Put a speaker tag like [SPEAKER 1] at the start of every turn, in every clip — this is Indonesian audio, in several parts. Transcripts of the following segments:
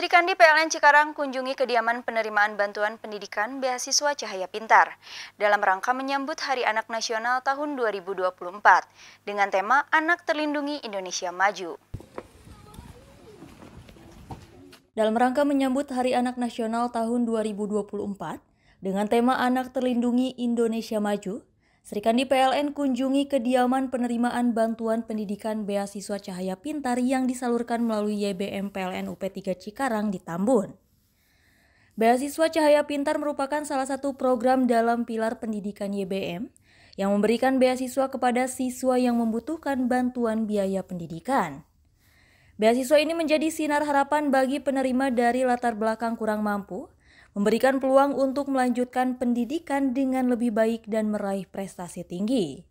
[SPEAKER 1] Sri Kandi PLN Cikarang kunjungi kediaman penerimaan bantuan pendidikan beasiswa Cahaya Pintar dalam rangka menyambut Hari Anak Nasional tahun 2024 dengan tema Anak Terlindungi Indonesia Maju.
[SPEAKER 2] Dalam rangka menyambut Hari Anak Nasional tahun 2024 dengan tema Anak Terlindungi Indonesia Maju, Serikandi PLN kunjungi kediaman penerimaan bantuan pendidikan beasiswa Cahaya Pintar yang disalurkan melalui YBM PLN UP3 Cikarang di Tambun. Beasiswa Cahaya Pintar merupakan salah satu program dalam pilar pendidikan YBM yang memberikan beasiswa kepada siswa yang membutuhkan bantuan biaya pendidikan. Beasiswa ini menjadi sinar harapan bagi penerima dari latar belakang kurang mampu memberikan peluang untuk melanjutkan pendidikan dengan lebih baik dan meraih prestasi tinggi.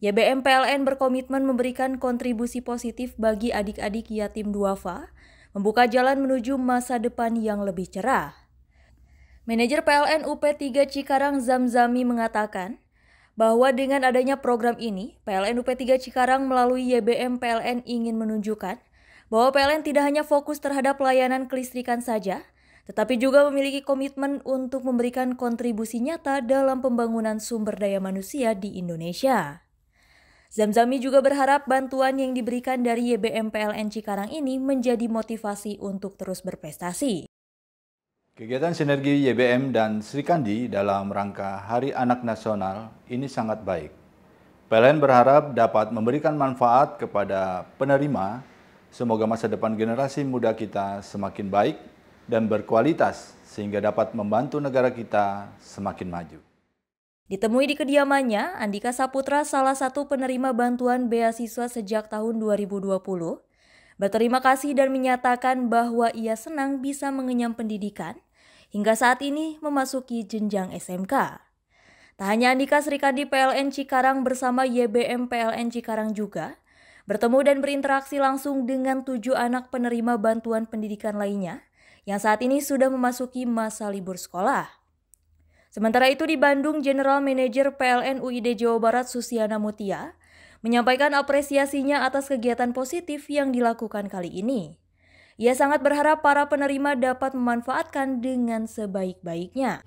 [SPEAKER 2] YBM PLN berkomitmen memberikan kontribusi positif bagi adik-adik yatim duafa, membuka jalan menuju masa depan yang lebih cerah. Manajer PLN UP3 Cikarang Zamzami mengatakan bahwa dengan adanya program ini, PLN UP3 Cikarang melalui YBM PLN ingin menunjukkan bahwa PLN tidak hanya fokus terhadap pelayanan kelistrikan saja, tetapi juga memiliki komitmen untuk memberikan kontribusi nyata dalam pembangunan sumber daya manusia di Indonesia. Zamzami juga berharap bantuan yang diberikan dari YBM PLN Cikarang ini menjadi motivasi untuk terus berprestasi.
[SPEAKER 3] Kegiatan sinergi YBM dan Sri Kandi dalam rangka Hari Anak Nasional ini sangat baik. PLN berharap dapat memberikan manfaat kepada penerima. Semoga masa depan generasi muda kita semakin baik dan berkualitas sehingga dapat membantu negara kita semakin maju.
[SPEAKER 2] Ditemui di kediamannya, Andika Saputra salah satu penerima bantuan beasiswa sejak tahun 2020, berterima kasih dan menyatakan bahwa ia senang bisa mengenyam pendidikan hingga saat ini memasuki jenjang SMK. Tak hanya Andika Srikandi PLN Cikarang bersama YBM PLN Cikarang juga, bertemu dan berinteraksi langsung dengan tujuh anak penerima bantuan pendidikan lainnya, yang saat ini sudah memasuki masa libur sekolah. Sementara itu di Bandung, General Manager PLN UID Jawa Barat Susiana Mutia menyampaikan apresiasinya atas kegiatan positif yang dilakukan kali ini. Ia sangat berharap para penerima dapat memanfaatkan dengan sebaik-baiknya.